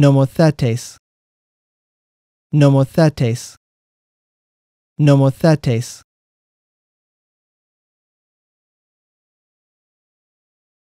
nomothetes nomothetes nomothetes